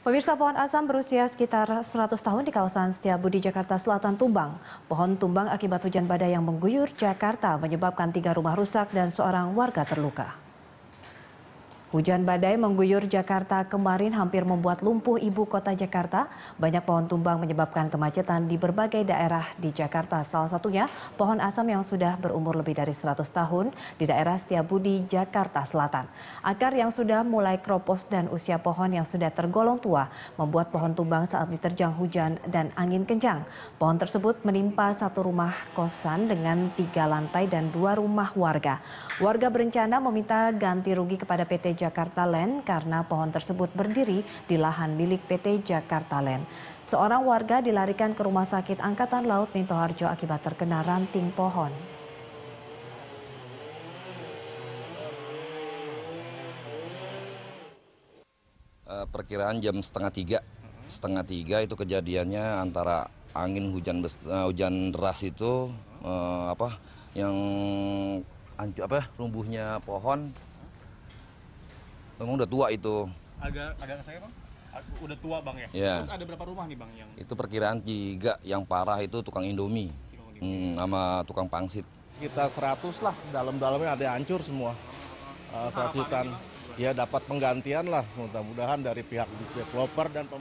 Pemirsa pohon asam berusia sekitar 100 tahun di kawasan Setiabudi, Jakarta Selatan tumbang. Pohon tumbang akibat hujan badai yang mengguyur Jakarta menyebabkan tiga rumah rusak dan seorang warga terluka. Hujan badai mengguyur Jakarta kemarin hampir membuat lumpuh ibu kota Jakarta. Banyak pohon tumbang menyebabkan kemacetan di berbagai daerah di Jakarta. Salah satunya pohon asam yang sudah berumur lebih dari 100 tahun di daerah Setiabudi, Jakarta Selatan. Akar yang sudah mulai kropos dan usia pohon yang sudah tergolong tua membuat pohon tumbang saat diterjang hujan dan angin kencang. Pohon tersebut menimpa satu rumah kosan dengan tiga lantai dan dua rumah warga. Warga berencana meminta ganti rugi kepada PT Jakarta Land karena pohon tersebut berdiri di lahan milik PT Jakarta Land. Seorang warga dilarikan ke Rumah Sakit Angkatan Laut Minto Harjo akibat terkena ranting pohon. Eh, perkiraan jam setengah tiga setengah tiga itu kejadiannya antara angin hujan eh, hujan deras itu eh, apa yang apa rumbuhnya pohon Memang udah tua itu. Agak agak saya bang. Udah tua bang ya. Yeah. Terus ada berapa rumah nih bang yang? Itu perkiraan tiga yang parah itu tukang Indomie. Hmm, sama tukang pangsit. Sekitar 100 lah, dalam-dalamnya ada yang hancur semua. Uh, Ya dapat penggantian lah mudah-mudahan dari pihak developer dan